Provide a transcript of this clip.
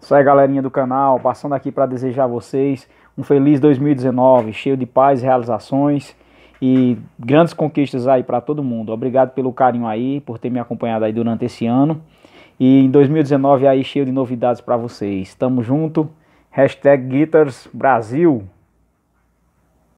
Isso aí, galerinha do canal, passando aqui para desejar a vocês um feliz 2019, cheio de paz, realizações e grandes conquistas aí para todo mundo. Obrigado pelo carinho aí, por ter me acompanhado aí durante esse ano. E em 2019 aí cheio de novidades para vocês. Tamo junto. Hashtag Guitars Brasil.